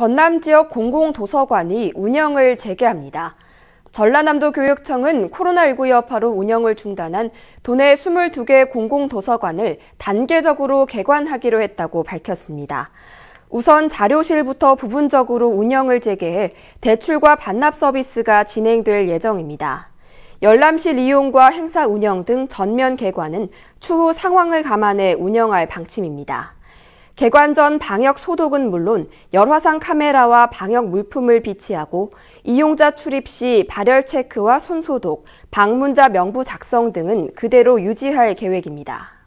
전남 지역 공공도서관이 운영을 재개합니다. 전라남도 교육청은 코로나19 여파로 운영을 중단한 도내 22개 공공도서관을 단계적으로 개관하기로 했다고 밝혔습니다. 우선 자료실부터 부분적으로 운영을 재개해 대출과 반납 서비스가 진행될 예정입니다. 열람실 이용과 행사 운영 등 전면 개관은 추후 상황을 감안해 운영할 방침입니다. 개관 전 방역 소독은 물론 열화상 카메라와 방역 물품을 비치하고 이용자 출입 시 발열 체크와 손 소독, 방문자 명부 작성 등은 그대로 유지할 계획입니다.